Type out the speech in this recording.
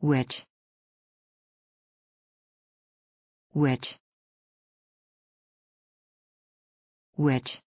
which which which